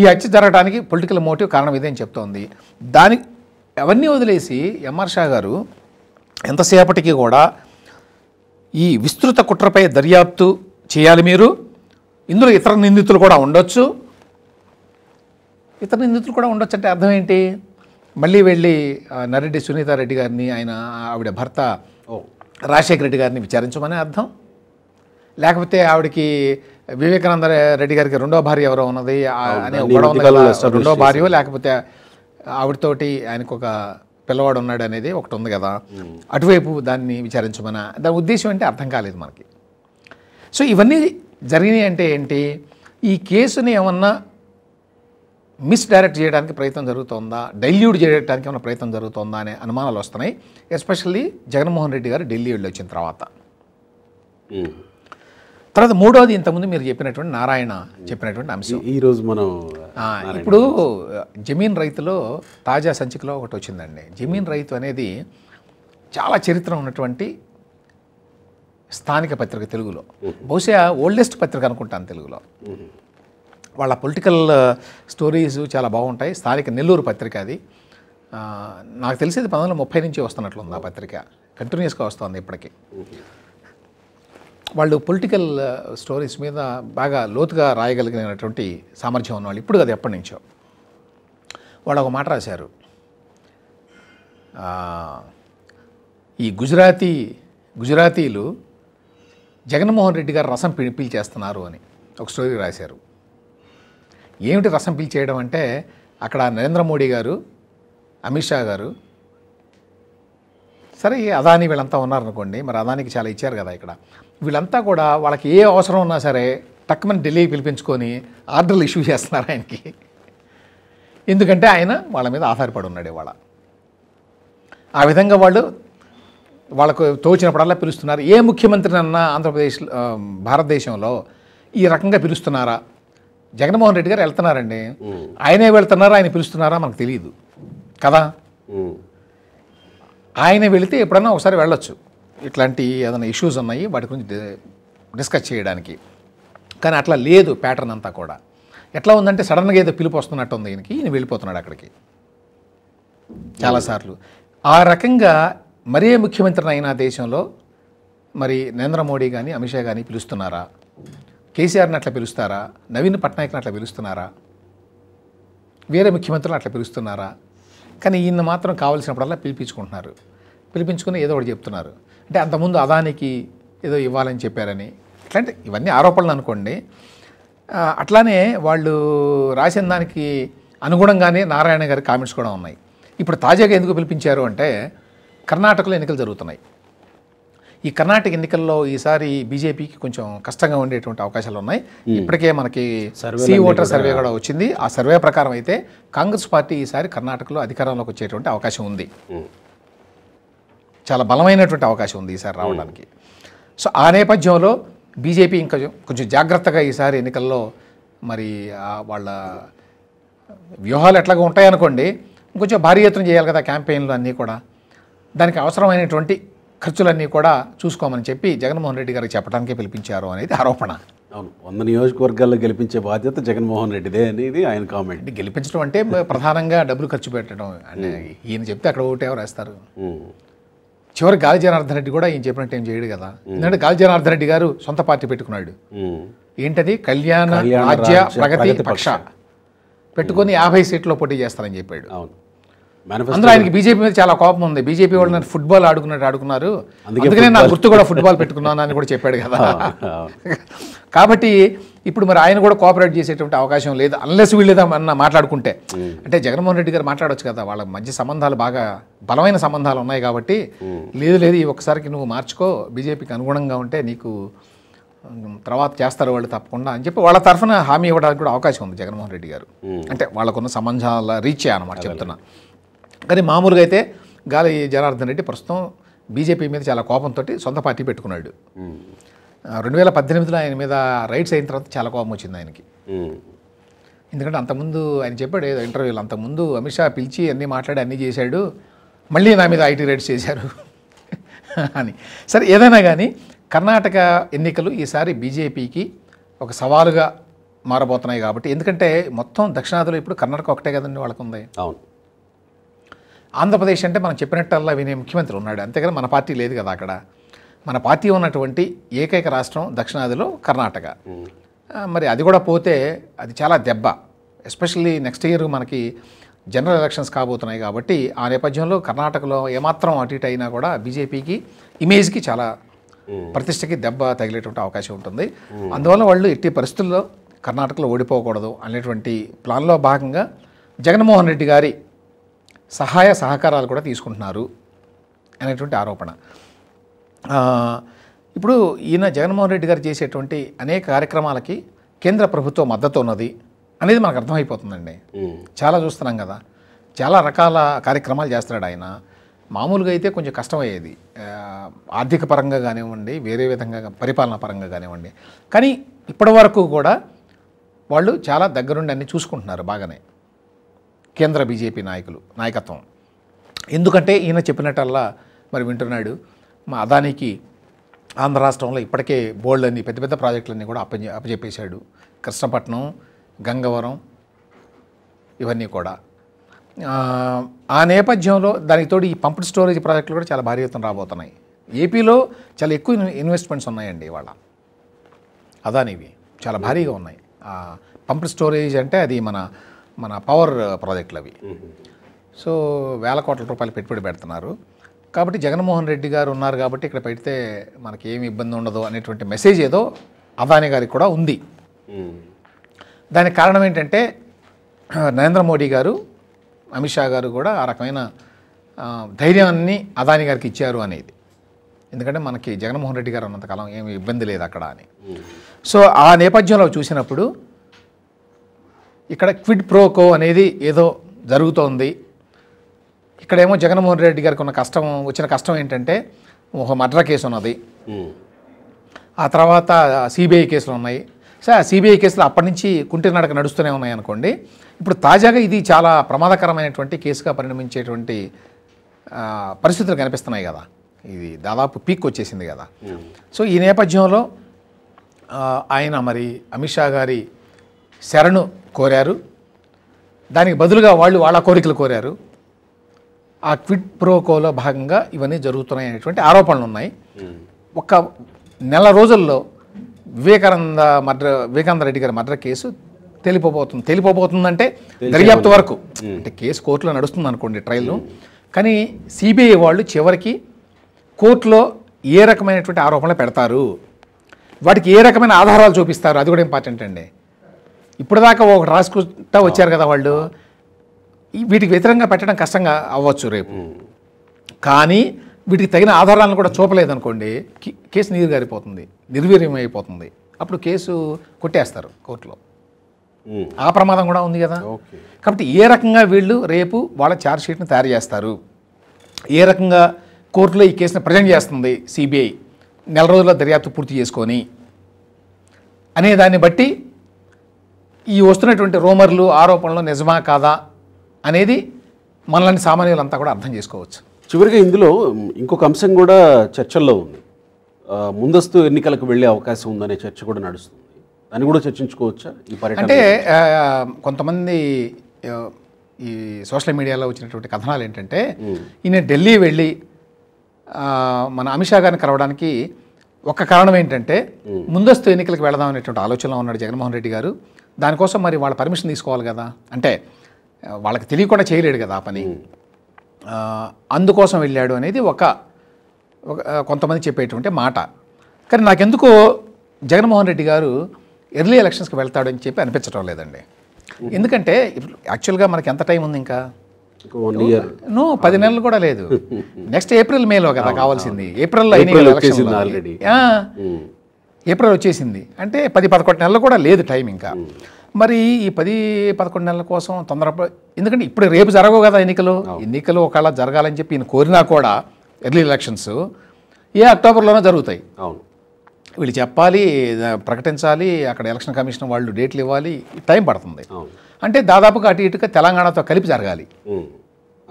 ఈ హత్య జరగడానికి పొలిటికల్ మోటివ్ కారణం అని చెప్తోంది దాని అవన్నీ వదిలేసి ఎంఆర్ షా గారు ఎంతసేపటికి కూడా ఈ విస్తృత కుట్రపై దర్యాప్తు చేయాలి మీరు ఇందులో ఇతర నిందితులు కూడా ఉండొచ్చు ఇతర నిందితులు కూడా ఉండొచ్చు అంటే అర్థం ఏంటి మళ్ళీ వెళ్ళి నరెడ్డి సునీతారెడ్డి గారిని ఆయన ఆవిడ భర్త రాజశేఖర రెడ్డి గారిని విచారించమనే అర్థం లేకపోతే ఆవిడకి వివేకానంద రెడ్డి గారికి రెండో భార్య ఎవరో ఉన్నది అనే గొడవ రెండో భార్య లేకపోతే ఆవిడతోటి ఆయనకు ఒక పిల్లవాడు ఉన్నాడు అనేది ఒకటి ఉంది కదా అటువైపు దాన్ని విచారించమన దాని ఉద్దేశం అంటే అర్థం కాలేదు మనకి సో ఇవన్నీ జరిగినాయి అంటే ఏంటి ఈ కేసుని ఏమన్నా మిస్డైరెక్ట్ చేయడానికి ప్రయత్నం జరుగుతుందా డైల్యూట్ చేయడానికి ఏమైనా ప్రయత్నం జరుగుతుందా అనే అనుమానాలు వస్తున్నాయి ఎస్పెషల్లీ జగన్మోహన్ రెడ్డి గారు ఢిల్లీ వెళ్ళి వచ్చిన తర్వాత తర్వాత మూడోది ఇంతకుముందు మీరు చెప్పినటువంటి నారాయణ చెప్పినటువంటి అంశం ఈరోజు మనం ఇప్పుడు జమీన్ రైతులో తాజా సంచికలో ఒకటి వచ్చిందండి జమీన్ రైతు అనేది చాలా చరిత్ర ఉన్నటువంటి స్థానిక పత్రిక తెలుగులో బహుశా ఓల్డెస్ట్ పత్రిక అనుకుంటాను తెలుగులో వాళ్ళ పొలిటికల్ స్టోరీస్ చాలా బాగుంటాయి స్థానిక నెల్లూరు పత్రిక అది నాకు తెలిసేది పంతొమ్మిది వందల ముప్పై నుంచి వస్తున్నట్లుంది ఆ పత్రిక కంటిన్యూస్గా వస్తుంది ఇప్పటికీ వాళ్ళు పొలిటికల్ స్టోరీస్ uh, మీద బాగా లోతుగా రాయగలిగినటువంటి సామర్థ్యం ఉన్నవాళ్ళు ఇప్పుడు అది ఎప్పటి నుంచో వాళ్ళు ఒక మాట రాశారు ఈ గుజరాతీ గుజరాతీలు జగన్మోహన్ రెడ్డి గారు రసం చేస్తున్నారు అని ఒక స్టోరీ రాశారు ఏమిటి రసం చేయడం అంటే అక్కడ నరేంద్ర మోడీ గారు అమిత్ షా గారు సరే అదానీ వీళ్ళంతా ఉన్నారనుకోండి మరి అదానికి చాలా ఇచ్చారు కదా ఇక్కడ వీళ్ళంతా కూడా వాళ్ళకి ఏ అవసరం ఉన్నా సరే తక్కువని ఢిల్లీ పిలిపించుకొని ఆర్డర్లు ఇష్యూ చేస్తున్నారు ఆయనకి ఎందుకంటే ఆయన వాళ్ళ మీద ఆధారపడి ఉన్నాడు ఇవాళ ఆ విధంగా వాళ్ళు వాళ్ళకు తోచినప్పుడల్లా పిలుస్తున్నారు ఏ ముఖ్యమంత్రినన్నా ఆంధ్రప్రదేశ్ భారతదేశంలో ఈ రకంగా పిలుస్తున్నారా జగన్మోహన్ రెడ్డి గారు వెళ్తున్నారండి ఆయనే వెళ్తున్నారా ఆయన పిలుస్తున్నారా మనకు తెలియదు కదా ఆయన వెళితే ఎప్పుడన్నా ఒకసారి వెళ్ళొచ్చు ఇట్లాంటి ఏదైనా ఇష్యూస్ ఉన్నాయి వాటి గురించి డిస్కస్ చేయడానికి కానీ అట్లా లేదు ప్యాటర్న్ అంతా కూడా ఎట్లా ఉందంటే సడన్గా ఏదో పిలుపు వస్తున్నట్టు ఉంది ఈయనకి ఈయన వెళ్ళిపోతున్నాడు అక్కడికి చాలాసార్లు ఆ రకంగా మరే ముఖ్యమంత్రిని అయినా దేశంలో మరి నరేంద్ర మోడీ కానీ అమిత్ షా కానీ పిలుస్తున్నారా కేసీఆర్ని అట్లా పిలుస్తారా నవీన్ పట్నాయక్ని అట్లా పిలుస్తున్నారా వేరే ముఖ్యమంత్రులు అట్లా పిలుస్తున్నారా కానీ ఈయన మాత్రం కావాల్సినప్పుడల్లా పిలిపించుకుంటున్నారు పిలిపించుకుని ఏదో ఒకటి చెప్తున్నారు అంటే అంతకుముందు అదానికి ఏదో ఇవ్వాలని చెప్పారని అట్లాంటి ఇవన్నీ ఆరోపణలు అనుకోండి అట్లానే వాళ్ళు రాసిన దానికి అనుగుణంగానే నారాయణ గారి కామెంట్స్ కూడా ఉన్నాయి ఇప్పుడు తాజాగా ఎందుకు పిలిపించారు అంటే కర్ణాటకలో ఎన్నికలు జరుగుతున్నాయి ఈ కర్ణాటక ఎన్నికల్లో ఈసారి బీజేపీకి కొంచెం కష్టంగా ఉండేటువంటి అవకాశాలు ఉన్నాయి ఇప్పటికే మనకి సి ఓటర్ సర్వే కూడా వచ్చింది ఆ సర్వే ప్రకారం అయితే కాంగ్రెస్ పార్టీ ఈసారి కర్ణాటకలో అధికారంలోకి వచ్చేటువంటి అవకాశం ఉంది చాలా బలమైనటువంటి అవకాశం ఉంది ఈసారి రావడానికి సో ఆ నేపథ్యంలో బీజేపీ ఇంకా కొంచెం జాగ్రత్తగా ఈసారి ఎన్నికల్లో మరి వాళ్ళ వ్యూహాలు ఎట్లాగా ఉంటాయనుకోండి కొంచెం భారీ ఎత్తున చేయాలి కదా క్యాంపెయిన్లు అన్నీ కూడా దానికి అవసరమైనటువంటి ఖర్చులన్నీ కూడా చూసుకోమని చెప్పి జగన్మోహన్ రెడ్డి గారికి చెప్పడానికి పిలిపించారు అనేది ఆరోపణ అవును వంద నియోజకవర్గాల్లో గెలిపించే బాధ్యత జగన్మోహన్ రెడ్డిదే అనేది ఆయన కామెంట్ గెలిపించడం అంటే ప్రధానంగా డబ్బులు ఖర్చు పెట్టడం అంటే ఈయన చెప్తే అక్కడ ఎవరు వేస్తారు చివరి గాలి జనార్దన్ రెడ్డి కూడా ఈయన చెప్పినట్టు ఏం చేయడు కదా ఎందుకంటే గాలి జనార్దన్ రెడ్డి గారు సొంత పార్టీ పెట్టుకున్నాడు ఏంటది కళ్యాణ రాజ్య ప్రగతి పక్ష పెట్టుకొని యాభై సీట్లో పోటీ చేస్తానని చెప్పాడు అవును అందులో ఆయనకి బీజేపీ మీద చాలా కోపం ఉంది బీజేపీ వాళ్ళు ఫుట్బాల్ ఆడుకున్నట్టు ఆడుకున్నారు అందుకనే నా గుర్తు కూడా ఫుట్బాల్ పెట్టుకున్నాను అని కూడా చెప్పాడు కదా <laughs> కాబట్టి ఇప్పుడు మరి ఆయన కూడా కోఆపరేట్ చేసేటువంటి అవకాశం లేదు అన్లెస్ వీళ్ళు అన్న మాట్లాడుకుంటే అంటే జగన్మోహన్ రెడ్డి గారు మాట్లాడవచ్చు కదా వాళ్ళ మధ్య సంబంధాలు బాగా బలమైన సంబంధాలు ఉన్నాయి కాబట్టి లేదు లేదు ఈ ఒక్కసారికి నువ్వు మార్చుకో బీజేపీకి అనుగుణంగా ఉంటే నీకు తర్వాత చేస్తారు వాళ్ళు తప్పకుండా అని చెప్పి వాళ్ళ తరఫున హామీ ఇవ్వడానికి కూడా అవకాశం ఉంది జగన్మోహన్ రెడ్డి గారు అంటే వాళ్ళకున్న సంబంధాల రీచ్ అన్నమాట చెప్తున్నా కానీ మామూలుగా అయితే గాలి జనార్దన్ రెడ్డి ప్రస్తుతం బీజేపీ మీద చాలా కోపంతో సొంత పార్టీ పెట్టుకున్నాడు రెండు వేల పద్దెనిమిదిలో ఆయన మీద రైట్స్ అయిన తర్వాత చాలా కోపం వచ్చింది ఆయనకి ఎందుకంటే అంతకుముందు ఆయన చెప్పాడు ఏదో ఇంటర్వ్యూలో అంతకుముందు అమిత్ షా పిలిచి అన్నీ మాట్లాడి అన్నీ చేశాడు మళ్ళీ నా మీద ఐటీ రైట్స్ చేశారు <laughs> అని సరే ఏదైనా కానీ కర్ణాటక ఎన్నికలు ఈసారి బీజేపీకి ఒక సవాలుగా మారబోతున్నాయి కాబట్టి ఎందుకంటే మొత్తం దక్షిణాదిలో ఇప్పుడు కర్ణాటక ఒకటే కదండి వాళ్ళకు ఉంది అవును ఆంధ్రప్రదేశ్ అంటే మనం చెప్పినట్టల్లా వినే ముఖ్యమంత్రి ఉన్నాడు అంతేగాని మన పార్టీ లేదు కదా అక్కడ మన పార్టీ ఉన్నటువంటి ఏకైక రాష్ట్రం దక్షిణాదిలో కర్ణాటక మరి అది కూడా పోతే అది చాలా దెబ్బ ఎస్పెషల్లీ నెక్స్ట్ ఇయర్ మనకి జనరల్ ఎలక్షన్స్ కాబోతున్నాయి కాబట్టి ఆ నేపథ్యంలో కర్ణాటకలో ఏమాత్రం అటు ఇటు అయినా కూడా బీజేపీకి ఇమేజ్కి చాలా ప్రతిష్టకి దెబ్బ తగిలేటువంటి అవకాశం ఉంటుంది అందువల్ల వాళ్ళు ఎట్టి పరిస్థితుల్లో కర్ణాటకలో ఓడిపోకూడదు అనేటువంటి ప్లాన్లో భాగంగా జగన్మోహన్ రెడ్డి గారి సహాయ సహకారాలు కూడా తీసుకుంటున్నారు అనేటువంటి ఆరోపణ ఇప్పుడు ఈయన జగన్మోహన్ రెడ్డి గారు చేసేటువంటి అనేక కార్యక్రమాలకి కేంద్ర ప్రభుత్వ మద్దతు ఉన్నది అనేది మనకు అర్థమైపోతుందండి చాలా చూస్తున్నాం కదా చాలా రకాల కార్యక్రమాలు చేస్తున్నాడు ఆయన మామూలుగా అయితే కొంచెం కష్టమయ్యేది ఆర్థిక పరంగా కానివ్వండి వేరే విధంగా పరిపాలన పరంగా కానివ్వండి కానీ ఇప్పటి వరకు కూడా వాళ్ళు చాలా దగ్గరుండి అన్ని చూసుకుంటున్నారు బాగానే కేంద్ర బీజేపీ నాయకులు నాయకత్వం ఎందుకంటే ఈయన చెప్పినట్టల్లా మరి వింటున్నాడు మా అదానికి ఆంధ్ర రాష్ట్రంలో ఇప్పటికే బోల్డ్ పెద్ద పెద్ద ప్రాజెక్టులన్నీ కూడా అప్పజె అప్పజెప్పేశాడు కృష్ణపట్నం గంగవరం ఇవన్నీ కూడా ఆ నేపథ్యంలో దానికి తోడు ఈ పంప్డ్ స్టోరేజ్ ప్రాజెక్టులు కూడా చాలా భారీ ఎత్తున రాబోతున్నాయి ఏపీలో చాలా ఎక్కువ ఇన్వెస్ట్మెంట్స్ ఉన్నాయండి ఇవాళ అదానివి చాలా భారీగా ఉన్నాయి పంప్డ్ స్టోరేజ్ అంటే అది మన మన పవర్ ప్రాజెక్టులు అవి సో వేల కోట్ల రూపాయలు పెట్టుబడి పెడుతున్నారు కాబట్టి జగన్మోహన్ రెడ్డి గారు ఉన్నారు కాబట్టి ఇక్కడ పెడితే మనకి ఏమి ఇబ్బంది ఉండదు అనేటువంటి మెసేజ్ ఏదో అదాని గారికి కూడా ఉంది దానికి కారణం ఏంటంటే నరేంద్ర మోడీ గారు అమిత్ షా గారు కూడా ఆ రకమైన ధైర్యాన్ని అదాని గారికి ఇచ్చారు అనేది ఎందుకంటే మనకి జగన్మోహన్ రెడ్డి గారు ఉన్నంతకాలం ఏమి ఇబ్బంది లేదు అక్కడ అని సో ఆ నేపథ్యంలో చూసినప్పుడు ఇక్కడ క్విడ్ ప్రోకో అనేది ఏదో జరుగుతోంది ఇక్కడేమో జగన్మోహన్ రెడ్డి గారికి ఉన్న కష్టం వచ్చిన కష్టం ఏంటంటే ఒక మర్డర్ కేసు ఉన్నది ఆ తర్వాత సిబిఐ కేసులు ఉన్నాయి సరే ఆ సిబిఐ కేసులు అప్పటి నుంచి కుంటి నడక నడుస్తూనే ఉన్నాయి అనుకోండి ఇప్పుడు తాజాగా ఇది చాలా ప్రమాదకరమైనటువంటి కేసుగా పరిణమించేటువంటి పరిస్థితులు కనిపిస్తున్నాయి కదా ఇది దాదాపు పీక్ వచ్చేసింది కదా సో ఈ నేపథ్యంలో ఆయన మరి అమిత్ షా గారి శరణు కోరారు దానికి బదులుగా వాళ్ళు వాళ్ళ కోరికలు కోరారు ఆ క్విట్ ప్రోకోలో భాగంగా ఇవన్నీ జరుగుతున్నాయి అనేటువంటి ఆరోపణలు ఉన్నాయి ఒక నెల రోజుల్లో వివేకానంద మద్ర వివేకానంద రెడ్డి గారి మద్ర కేసు తెలిపోబోతుంది తెలిపోబోతుందంటే దర్యాప్తు వరకు అంటే కేసు కోర్టులో నడుస్తుంది అనుకోండి ట్రయల్ కానీ సిబిఐ వాళ్ళు చివరికి కోర్టులో ఏ రకమైనటువంటి ఆరోపణలు పెడతారు వాటికి ఏ రకమైన ఆధారాలు చూపిస్తారు అది కూడా ఇంపార్టెంట్ అండి ఇప్పటిదాకా ఒక రాసుకుంటా వచ్చారు కదా వాళ్ళు వీటికి వ్యతిరేకంగా పెట్టడం కష్టంగా అవ్వచ్చు రేపు కానీ వీటికి తగిన ఆధారాలను కూడా చూపలేదనుకోండి కేసు నీరు గారిపోతుంది నిర్వీర్యం అయిపోతుంది అప్పుడు కేసు కొట్టేస్తారు కోర్టులో ఆ ప్రమాదం కూడా ఉంది కదా కాబట్టి ఏ రకంగా వీళ్ళు రేపు వాళ్ళ ఛార్జ్ షీట్ని తయారు చేస్తారు ఏ రకంగా కోర్టులో ఈ కేసుని ప్రజెంట్ చేస్తుంది సిబిఐ నెల రోజుల్లో దర్యాప్తు పూర్తి చేసుకొని అనే దాన్ని బట్టి ఈ వస్తున్నటువంటి రూమర్లు ఆరోపణలు నిజమా కాదా అనేది మనల్ని సామాన్యులంతా కూడా అర్థం చేసుకోవచ్చు చివరిగా ఇందులో ఇంకొక అంశం కూడా చర్చల్లో ఉంది ముందస్తు ఎన్నికలకు వెళ్ళే అవకాశం ఉందనే చర్చ కూడా నడుస్తుంది దాన్ని కూడా చర్చించుకోవచ్చా ఈ పర్యటన అంటే కొంతమంది ఈ సోషల్ మీడియాలో వచ్చినటువంటి కథనాలు ఏంటంటే ఈయన ఢిల్లీ వెళ్ళి మన అమిత్ షా గారిని కలవడానికి ఒక కారణం ఏంటంటే ముందస్తు ఎన్నికలకు వెళదాం అనేటువంటి ఆలోచనలో ఉన్నాడు జగన్మోహన్ రెడ్డి గారు దానికోసం మరి వాళ్ళ పర్మిషన్ తీసుకోవాలి కదా అంటే వాళ్ళకి తెలియకుండా చేయలేడు కదా ఆ పని అందుకోసం వెళ్ళాడు అనేది ఒక కొంతమంది చెప్పేటువంటి మాట కానీ నాకెందుకో జగన్మోహన్ రెడ్డి గారు ఎర్లీ ఎలక్షన్స్కి అని చెప్పి అనిపించడం లేదండి ఎందుకంటే యాక్చువల్గా మనకి ఎంత టైం ఉంది ఇంకా పది నెలలు కూడా లేదు <laughs> నెక్స్ట్ ఏప్రిల్ మేలో కదా కావాల్సింది ఏప్రిల్లో ఏప్రిల్ వచ్చేసింది అంటే పది పదకొండు నెలలు కూడా లేదు టైం ఇంకా మరి ఈ పది పదకొండు నెలల కోసం తొందర ఎందుకంటే ఇప్పుడు రేపు జరగవు కదా ఎన్నికలు ఎన్నికలు ఒకవేళ జరగాలని చెప్పి ఈయన కోరినా కూడా ఎర్లీ ఎలక్షన్స్ ఏ అక్టోబర్లోనే జరుగుతాయి అవును వీళ్ళు చెప్పాలి ప్రకటించాలి అక్కడ ఎలక్షన్ కమిషన్ వాళ్ళు డేట్లు ఇవ్వాలి టైం పడుతుంది అంటే దాదాపుగా అటు ఇటుగా తెలంగాణతో కలిపి జరగాలి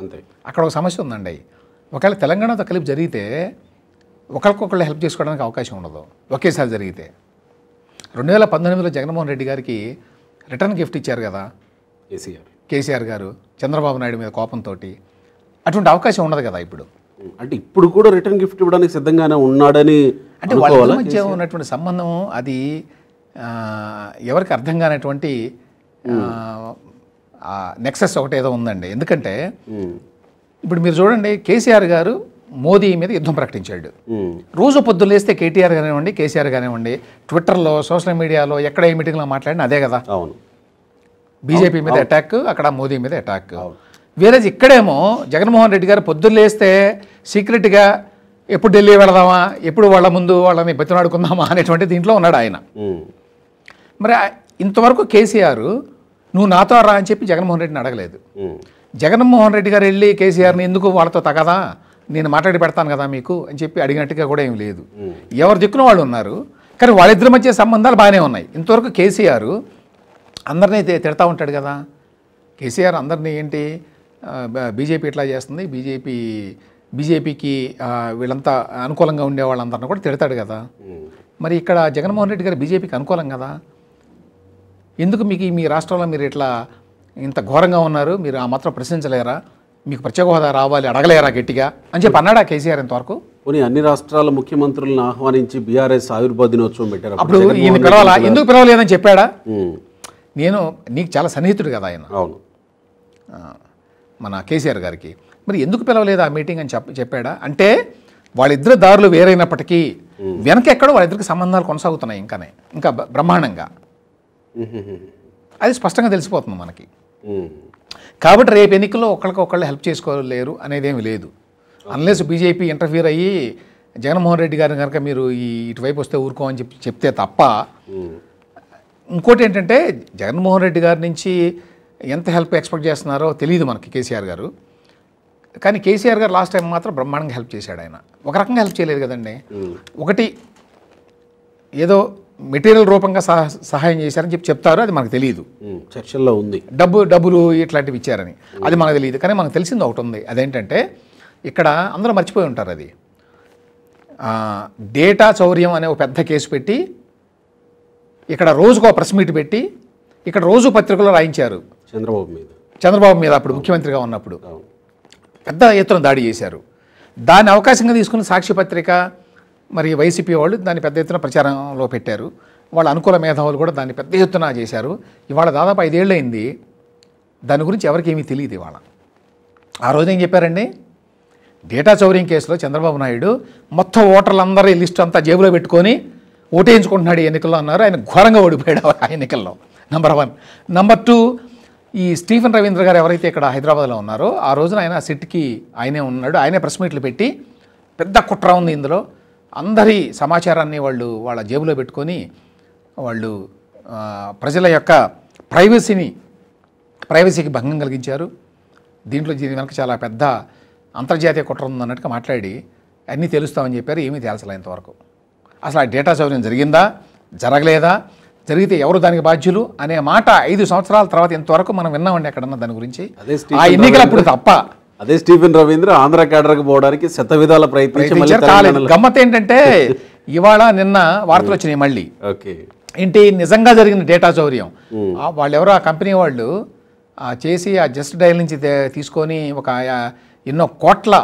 అంతే అక్కడ ఒక సమస్య ఉందండి ఒకవేళ తెలంగాణతో కలిపి జరిగితే ఒకరికొకళ్ళు హెల్ప్ చేసుకోవడానికి అవకాశం ఉండదు ఒకేసారి జరిగితే రెండు వేల పంతొమ్మిదిలో జగన్మోహన్ రెడ్డి గారికి రిటర్న్ గిఫ్ట్ ఇచ్చారు కదా కేసీఆర్ కేసీఆర్ గారు చంద్రబాబు నాయుడు మీద కోపంతో అటువంటి అవకాశం ఉండదు కదా ఇప్పుడు అంటే ఇప్పుడు కూడా రిటర్న్ గిఫ్ట్ ఇవ్వడానికి సిద్ధంగానే ఉన్నాడని అంటే వాళ్ళ మధ్య ఉన్నటువంటి సంబంధం అది ఎవరికి అర్థం కానటువంటి నెక్సెస్ ఒకటేదో ఉందండి ఎందుకంటే ఇప్పుడు మీరు చూడండి కేసీఆర్ గారు మోదీ మీద యుద్ధం ప్రకటించాడు రోజు పొద్దున్న లేస్తే కేటీఆర్ కానివ్వండి కేసీఆర్ కానివ్వండి ట్విట్టర్లో సోషల్ మీడియాలో ఎక్కడ ఏ మీటింగ్లో మాట్లాడినా అదే కదా అవును బీజేపీ మీద అటాక్ అక్కడ మోదీ మీద అటాక్ వేరే ఇక్కడేమో జగన్మోహన్ రెడ్డి గారు పొద్దున్న లేస్తే సీక్రెట్గా ఎప్పుడు ఢిల్లీ వెళదామా ఎప్పుడు వాళ్ళ ముందు వాళ్ళని బతినాడుకుందామా అనేటువంటి దీంట్లో ఉన్నాడు ఆయన మరి ఇంతవరకు కేసీఆర్ నువ్వు నాతో రా అని చెప్పి జగన్మోహన్ రెడ్డిని అడగలేదు జగన్మోహన్ రెడ్డి గారు వెళ్ళి కేసీఆర్ని ఎందుకు వాళ్ళతో తగదా నేను మాట్లాడి పెడతాను కదా మీకు అని చెప్పి అడిగినట్టుగా కూడా ఏం లేదు ఎవరు దిక్కున వాళ్ళు ఉన్నారు కానీ వాళ్ళిద్దరి మధ్య సంబంధాలు బాగానే ఉన్నాయి ఇంతవరకు కేసీఆర్ అందరినీ తిడతా ఉంటాడు కదా కేసీఆర్ అందరినీ ఏంటి బీజేపీ ఇట్లా చేస్తుంది బీజేపీ బీజేపీకి వీళ్ళంతా అనుకూలంగా ఉండే వాళ్ళందరినీ కూడా తిడతాడు కదా మరి ఇక్కడ జగన్మోహన్ రెడ్డి గారు బీజేపీకి అనుకూలం కదా ఎందుకు మీకు మీ రాష్ట్రంలో మీరు ఇట్లా ఇంత ఘోరంగా ఉన్నారు మీరు ఆ మాత్రం ప్రశ్నించలేరా మీకు ప్రత్యేక హోదా రావాలి అడగలేరా గట్టిగా అని చెప్పి అన్నాడా కేసీఆర్ ఇంతవరకు పోనీ అన్ని రాష్ట్రాల ముఖ్యమంత్రులను ఆహ్వానించి బీఆర్ఎస్ ఆవిర్భావ దినోత్సవం పెట్టారు అప్పుడు ఈయన పిలవాలా ఎందుకు పిలవలేదని చెప్పాడా నేను నీకు చాలా సన్నిహితుడు కదా ఆయన అవును మన కేసీఆర్ గారికి మరి ఎందుకు పిలవలేదు ఆ మీటింగ్ అని చెప్ప చెప్పాడా అంటే వాళ్ళిద్దరు దారులు వేరైనప్పటికీ వెనక ఎక్కడో వాళ్ళిద్దరికి సంబంధాలు కొనసాగుతున్నాయి ఇంకానే ఇంకా బ్రహ్మాండంగా అది స్పష్టంగా తెలిసిపోతుంది మనకి కాబట్టి రేపు ఎన్నికల్లో ఒకళ్ళకొకళ్ళు హెల్ప్ చేసుకోలేరు అనేదేమి లేదు అన్లెస్ బీజేపీ ఇంటర్ఫీర్ అయ్యి జగన్మోహన్ రెడ్డి గారిని కనుక మీరు ఈ ఇటువైపు వస్తే ఊరుకోమని చెప్పి చెప్తే తప్ప ఇంకోటి ఏంటంటే జగన్మోహన్ రెడ్డి గారి నుంచి ఎంత హెల్ప్ ఎక్స్పెక్ట్ చేస్తున్నారో తెలియదు మనకి కేసీఆర్ గారు కానీ కేసీఆర్ గారు లాస్ట్ టైం మాత్రం బ్రహ్మాండంగా హెల్ప్ చేశాడు ఆయన ఒక రకంగా హెల్ప్ చేయలేదు కదండి hmm. ఒకటి ఏదో మెటీరియల్ రూపంగా సహాయం చేశారని చెప్పి చెప్తారు అది మనకు తెలియదు చర్చల్లో ఉంది డబ్బు డబ్బులు ఇట్లాంటివి ఇచ్చారని అది మనకు తెలియదు కానీ మనకు తెలిసింది ఒకటి ఉంది అదేంటంటే ఇక్కడ అందరూ మర్చిపోయి ఉంటారు అది డేటా చౌర్యం అనే ఒక పెద్ద కేసు పెట్టి ఇక్కడ రోజుకు ప్రెస్ మీట్ పెట్టి ఇక్కడ రోజు పత్రికలో రాయించారు చంద్రబాబు మీద చంద్రబాబు మీద అప్పుడు ముఖ్యమంత్రిగా ఉన్నప్పుడు పెద్ద ఎత్తున దాడి చేశారు దాన్ని అవకాశంగా తీసుకుని సాక్షి పత్రిక మరి వైసీపీ వాళ్ళు దాన్ని పెద్ద ఎత్తున ప్రచారంలో పెట్టారు వాళ్ళ అనుకూల మేధావులు కూడా దాన్ని పెద్ద ఎత్తున చేశారు ఇవాళ దాదాపు ఐదేళ్ళైంది దాని గురించి ఎవరికి ఏమీ తెలియదు ఇవాళ ఆ రోజు ఏం చెప్పారండి డేటా చౌరింగ్ కేసులో చంద్రబాబు నాయుడు మొత్తం ఓటర్లందరి లిస్టు అంతా జేబులో పెట్టుకొని ఓటేయించుకుంటున్నాడు ఎన్నికల్లో అన్నారు ఆయన ఘోరంగా ఓడిపోయాడు ఆ ఎన్నికల్లో నంబర్ వన్ నంబర్ టూ ఈ స్టీఫెన్ రవీంద్ర గారు ఎవరైతే ఇక్కడ హైదరాబాద్లో ఉన్నారో ఆ రోజున ఆయన సిట్కి ఆయనే ఉన్నాడు ఆయనే ప్రెస్ మీట్లు పెట్టి పెద్ద కుట్ర ఉంది ఇందులో అందరి సమాచారాన్ని వాళ్ళు వాళ్ళ జేబులో పెట్టుకొని వాళ్ళు ప్రజల యొక్క ప్రైవసీని ప్రైవసీకి భంగం కలిగించారు దీంట్లో దీని వెనక చాలా పెద్ద అంతర్జాతీయ కుట్ర ఉందన్నట్టుగా మాట్లాడి అన్నీ తెలుస్తామని చెప్పారు ఏమీ తేల్చలే ఇంతవరకు అసలు ఆ డేటా సౌకర్యం జరిగిందా జరగలేదా జరిగితే ఎవరు దానికి బాధ్యులు అనే మాట ఐదు సంవత్సరాల తర్వాత ఇంతవరకు మనం విన్నామండి ఎక్కడన్నా దాని గురించి ఆ ఎన్నికలప్పుడు తప్ప అదే స్టీఫెన్ రవీంద్ర ఆంధ్ర కేడర్కి పోవడానికి శత విధాల ప్రయత్నం గమ్మత్ ఏంటంటే ఇవాళ నిన్న వార్తలు వచ్చినాయి మళ్ళీ ఓకే ఏంటి నిజంగా జరిగిన డేటా చౌర్యం వాళ్ళు ఆ కంపెనీ వాళ్ళు చేసి ఆ జస్ట్ డైల్ నుంచి తీసుకొని ఒక ఎన్నో కోట్ల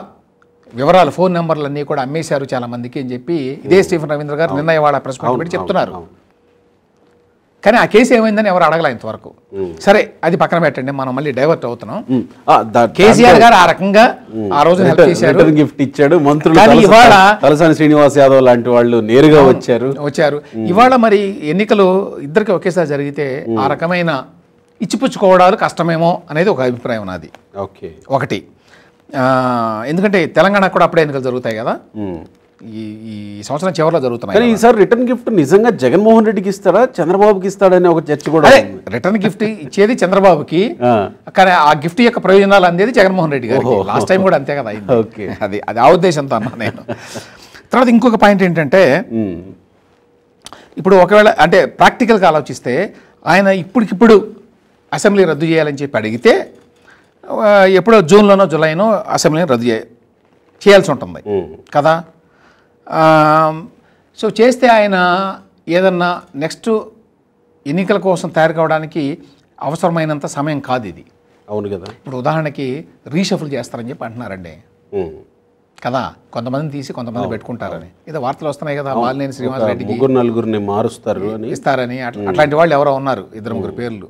వివరాలు ఫోన్ నెంబర్లన్నీ కూడా అమ్మేశారు చాలా మందికి అని చెప్పి ఇదే స్టీఫెన్ రవీంద్ర గారు నిన్న ఇవాళ ప్రెస్ పెట్టి చెప్తున్నారు కానీ ఆ కేసు ఏమైందని ఎవరు అడగలే ఇంతవరకు సరే అది పక్కన పెట్టండి మనం మళ్ళీ డైవర్ట్ అవుతున్నాం కేసీఆర్ గారు ఆ రకంగా ఆ రోజు గిఫ్ట్ ఇచ్చాడు మంత్రులు ఇవాళ తలసాని శ్రీనివాస్ యాదవ్ లాంటి వాళ్ళు నేరుగా వచ్చారు వచ్చారు ఇవాళ మరి ఎన్నికలు ఇద్దరికి ఒకేసారి జరిగితే ఆ రకమైన ఇచ్చిపుచ్చుకోవడాలు కష్టమేమో అనేది ఒక అభిప్రాయం నాది ఓకే ఒకటి ఎందుకంటే తెలంగాణ కూడా అప్పుడే ఎన్నికలు జరుగుతాయి కదా ఈ ఈ సంవత్సరం చివరిలో జరుగుతున్నాయి కానీ ఈసారి రిటర్న్ గిఫ్ట్ నిజంగా జగన్మోహన్ రెడ్డికి ఇస్తాడా చంద్రబాబుకి ఇస్తాడని ఒక చర్చ కూడా రిటర్న్ గిఫ్ట్ ఇచ్చేది చంద్రబాబుకి కానీ ఆ గిఫ్ట్ యొక్క ప్రయోజనాలు అందేది జగన్మోహన్ రెడ్డి గారు లాస్ట్ టైం కూడా అంతే కదా ఓకే అది అది ఆ ఉద్దేశంతో అన్నా నేను తర్వాత ఇంకొక పాయింట్ ఏంటంటే ఇప్పుడు ఒకవేళ అంటే ప్రాక్టికల్గా ఆలోచిస్తే ఆయన ఇప్పటికిప్పుడు అసెంబ్లీ రద్దు చేయాలని చెప్పి అడిగితే ఎప్పుడో జూన్లోనో జూలైనో అసెంబ్లీని రద్దు చేయాల్సి ఉంటుంది కదా సో చేస్తే ఆయన ఏదన్నా నెక్స్ట్ ఎన్నికల కోసం తయారు కావడానికి అవసరమైనంత సమయం కాదు ఇది అవును కదా ఇప్పుడు ఉదాహరణకి రీషఫుల్ చేస్తారని చెప్పి అంటున్నారండి కదా కొంతమంది తీసి కొంతమంది పెట్టుకుంటారని ఇది వార్తలు వస్తున్నాయి కదా బాలినేని శ్రీనివాస్ రెడ్డికి నలుగురిని మారుస్తారు ఇస్తారని అట్లాంటి వాళ్ళు ఎవరో ఉన్నారు ఇద్దరు ముగ్గురు పేర్లు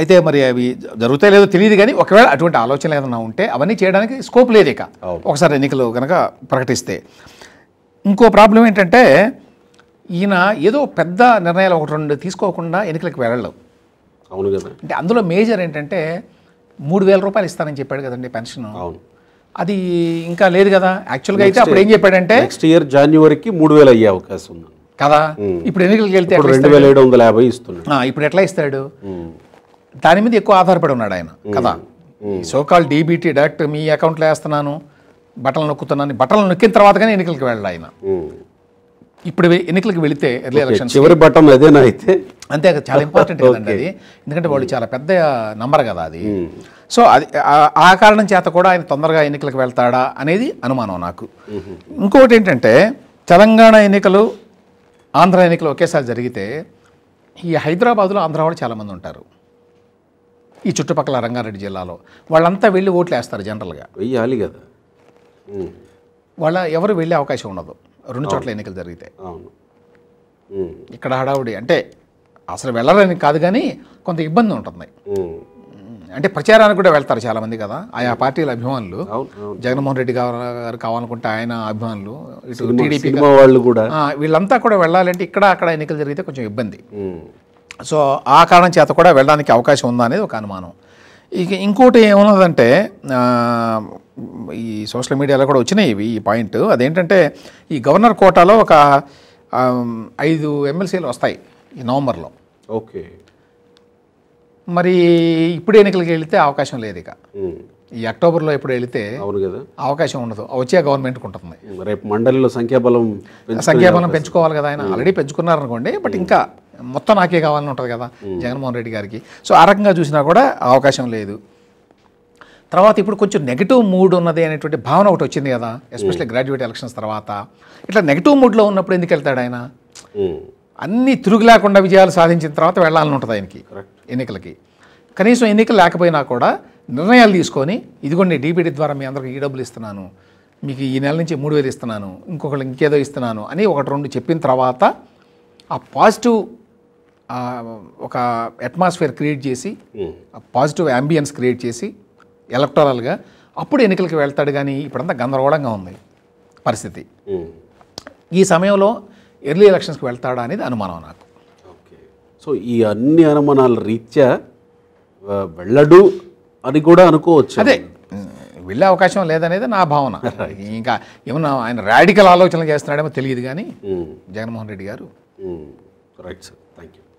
అయితే మరి అవి జరుగుతాయి లేదో తెలియదు కానీ ఒకవేళ అటువంటి ఆలోచనలు ఏదైనా ఉంటే అవన్నీ చేయడానికి స్కోప్ లేదు ఇక ఒకసారి ఎన్నికలు కనుక ప్రకటిస్తే ఇంకో ప్రాబ్లం ఏంటంటే ఈయన ఏదో పెద్ద నిర్ణయాలు ఒకటి రెండు తీసుకోకుండా ఎన్నికలకు వెళ్ళలేవు అవును కదా అంటే అందులో మేజర్ ఏంటంటే మూడు వేల రూపాయలు ఇస్తానని చెప్పాడు కదండి పెన్షన్ అవును అది ఇంకా లేదు కదా యాక్చువల్గా అయితే అప్పుడు ఏం చెప్పాడంటే నెక్స్ట్ ఇయర్ జనవరికి మూడు వేలు అయ్యే అవకాశం ఉంది కదా ఇప్పుడు ఎన్నికలకు వెళ్తే రెండు వేల ఏడు వందల యాభై ఇస్తున్నాడు ఇప్పుడు ఎట్లా ఇస్తాడు దాని మీద ఎక్కువ ఆధారపడి ఉన్నాడు ఆయన కదా సోకాల్ డీబీటీ డైరెక్ట్ మీ అకౌంట్లో వేస్తున్నాను బట్టలు నొక్కుతున్నాను బట్టలు నొక్కిన తర్వాత కానీ ఎన్నికలకు వెళ్ళాలి ఆయన ఇప్పుడు ఎన్నికలకు వెళితే ఎర్లీ ఎలక్షన్ చివరి బట్టం ఏదైనా అయితే అంతే చాలా ఇంపార్టెంట్ <laughs> కదండి అది ఎందుకంటే వాళ్ళు చాలా పెద్ద నంబర్ కదా అది సో అది ఆ కారణం చేత కూడా ఆయన తొందరగా ఎన్నికలకు వెళ్తాడా అనేది అనుమానం నాకు ఇంకొకటి ఏంటంటే తెలంగాణ ఎన్నికలు ఆంధ్ర ఎన్నికలు ఒకేసారి జరిగితే ఈ హైదరాబాద్లో ఆంధ్ర వాళ్ళు చాలామంది ఉంటారు ఈ చుట్టుపక్కల రంగారెడ్డి జిల్లాలో వాళ్ళంతా వెళ్ళి ఓట్లు వేస్తారు జనరల్గా వెయ్యాలి కదా వాళ్ళ ఎవరు వెళ్ళే అవకాశం ఉండదు రెండు చోట్ల ఎన్నికలు జరిగితే ఇక్కడ హడావుడి అంటే అసలు వెళ్ళాలని కాదు కానీ కొంత ఇబ్బంది ఉంటుంది అంటే ప్రచారానికి కూడా వెళ్తారు చాలామంది కదా ఆయా పార్టీల అభిమానులు జగన్మోహన్ రెడ్డి గారు కావాలనుకుంటే ఆయన అభిమానులు ఇటు టీడీపీ వాళ్ళు కూడా వీళ్ళంతా కూడా వెళ్ళాలంటే ఇక్కడ అక్కడ ఎన్నికలు జరిగితే కొంచెం ఇబ్బంది సో ఆ కారణం చేత కూడా వెళ్ళడానికి అవకాశం ఉందా అనేది ఒక అనుమానం ఇక ఇంకోటి ఏమున్నదంటే ఈ సోషల్ మీడియాలో కూడా వచ్చినాయి ఇవి ఈ పాయింట్ అదేంటంటే ఈ గవర్నర్ కోటాలో ఒక ఐదు ఎమ్మెల్సీలు వస్తాయి ఈ నవంబర్లో ఓకే మరి ఇప్పుడు ఎన్నికలకి వెళితే అవకాశం లేదు ఇక ఈ అక్టోబర్లో ఎప్పుడు వెళితే అవును కదా అవకాశం ఉండదు వచ్చే గవర్నమెంట్కి ఉంటుంది రేపు మండలిలో సంఖ్యాబలం సంఖ్యాబలం పెంచుకోవాలి కదా ఆయన ఆల్రెడీ పెంచుకున్నారనుకోండి బట్ ఇంకా మొత్తం నాకే కావాలని ఉంటుంది కదా జగన్మోహన్ రెడ్డి గారికి సో ఆ రకంగా చూసినా కూడా అవకాశం లేదు తర్వాత ఇప్పుడు కొంచెం నెగిటివ్ మూడ్ ఉన్నది అనేటువంటి భావన ఒకటి వచ్చింది కదా ఎస్పెషల్లీ గ్రాడ్యుయేట్ ఎలక్షన్స్ తర్వాత ఇట్లా నెగిటివ్ మూడ్లో ఉన్నప్పుడు ఎందుకు వెళ్తాడు ఆయన hmm. అన్ని తిరుగు లేకుండా విజయాలు సాధించిన తర్వాత వెళ్ళాలని ఉంటుంది ఆయనకి ఎన్నికలకి కనీసం ఎన్నికలు లేకపోయినా కూడా నిర్ణయాలు తీసుకొని ఇదిగోండి డీపీటీ ద్వారా మీ అందరికి ఈ e డబ్బులు ఇస్తున్నాను మీకు ఈ నెల నుంచి మూడు వేలు ఇస్తున్నాను ఇంకొకళ్ళు ఇంకేదో ఇస్తున్నాను అని ఒకటి రెండు చెప్పిన తర్వాత ఆ పాజిటివ్ ఒక అట్మాస్ఫియర్ క్రియేట్ చేసి hmm. ఆ పాజిటివ్ అంబియన్స్ క్రియేట్ చేసి ఎలక్టోరల్గా అప్పుడు ఎన్నికలకు వెళ్తాడు కానీ ఇప్పుడంతా గందరగోళంగా ఉంది పరిస్థితి ఈ సమయంలో ఎర్లీ ఎలక్షన్స్కి వెళ్తాడా అనేది అనుమానం నాకు సో ఈ అన్ని అనుమానాల రీత్యా వెళ్ళడు అని కూడా అనుకోవచ్చు అదే వెళ్ళే అవకాశం లేదనేది నా భావన <laughs> ఇంకా ఏమన్నా ఆయన రాడికల్ ఆలోచనలు చేస్తున్నాడేమో తెలియదు కానీ జగన్మోహన్ రెడ్డి గారు రైట్ సార్ థ్యాంక్ యూ